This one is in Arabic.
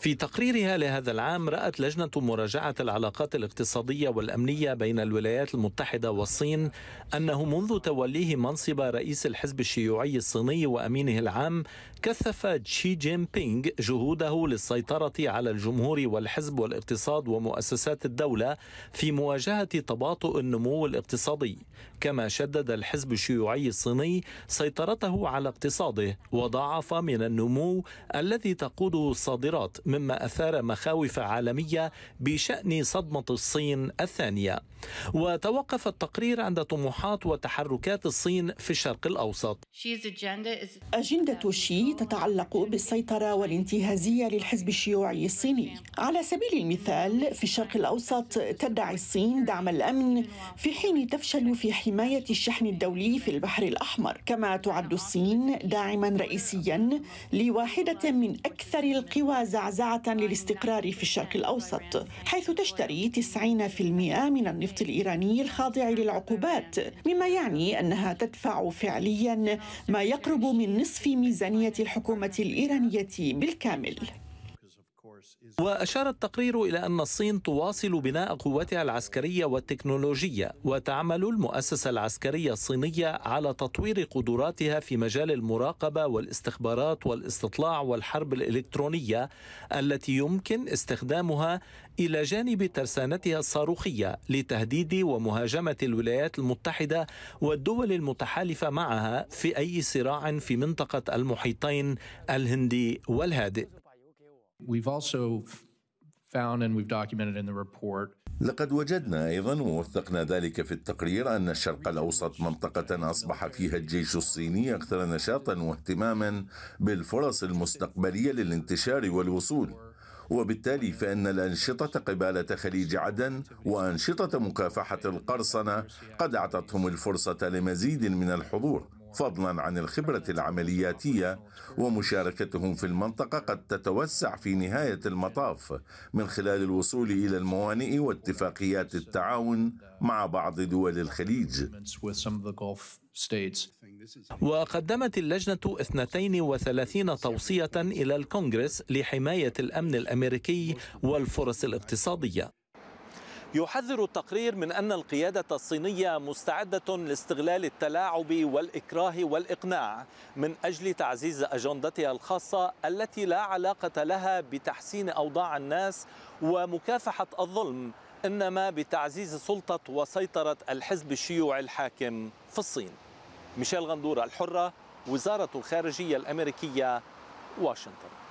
في تقريرها لهذا العام رأت لجنة مراجعة العلاقات الاقتصادية والأمنية بين الولايات المتحدة والصين أنه منذ توليه منصب رئيس الحزب الشيوعي الصيني وأمينه العام كثف شي جين بينغ جهوده للسيطرة على الجمهور والحزب والاقتصاد ومؤسسات الدولة في مواجهة تباطؤ النمو الاقتصادي كما شدد الحزب الشيوعي الصيني سيطرته على اقتصاده وضاعف من النمو الذي تقوده الصدارة الصادرات مما أثار مخاوف عالمية بشأن صدمة الصين الثانية وتوقف التقرير عند طموحات وتحركات الصين في الشرق الأوسط أجندة شي تتعلق بالسيطرة والانتهازية للحزب الشيوعي الصيني على سبيل المثال في الشرق الأوسط تدعي الصين دعم الأمن في حين تفشل في حماية الشحن الدولي في البحر الأحمر كما تعد الصين داعما رئيسيا لواحدة من أكثر القوى وزعزعة للاستقرار في الشرق الأوسط حيث تشتري 90% من النفط الإيراني الخاضع للعقوبات مما يعني أنها تدفع فعليا ما يقرب من نصف ميزانية الحكومة الإيرانية بالكامل وأشار التقرير إلى أن الصين تواصل بناء قوتها العسكرية والتكنولوجية وتعمل المؤسسة العسكرية الصينية على تطوير قدراتها في مجال المراقبة والاستخبارات والاستطلاع والحرب الإلكترونية التي يمكن استخدامها إلى جانب ترسانتها الصاروخية لتهديد ومهاجمة الولايات المتحدة والدول المتحالفة معها في أي صراع في منطقة المحيطين الهندي والهادئ We've also found and we've documented in the report لقد وجدنا ايضا ووثقنا ذلك في التقرير ان الشرق الاوسط منطقه اصبح فيها الجيش الصيني اكثر نشاطا واهتماما بالفرص المستقبليه للانتشار والوصول وبالتالي فان الانشطه قباله خليج عدن وانشطه مكافحه القرصنه قد اعطتهم الفرصه لمزيد من الحضور فضلا عن الخبرة العملياتية ومشاركتهم في المنطقة قد تتوسع في نهاية المطاف من خلال الوصول إلى الموانئ واتفاقيات التعاون مع بعض دول الخليج وقدمت اللجنة 32 توصية إلى الكونغرس لحماية الأمن الأمريكي والفرص الاقتصادية يحذر التقرير من أن القيادة الصينية مستعدة لاستغلال التلاعب والإكراه والإقناع من أجل تعزيز أجندتها الخاصة التي لا علاقة لها بتحسين أوضاع الناس ومكافحة الظلم إنما بتعزيز سلطة وسيطرة الحزب الشيوعي الحاكم في الصين ميشيل غندورة الحرة وزارة الخارجية الأمريكية واشنطن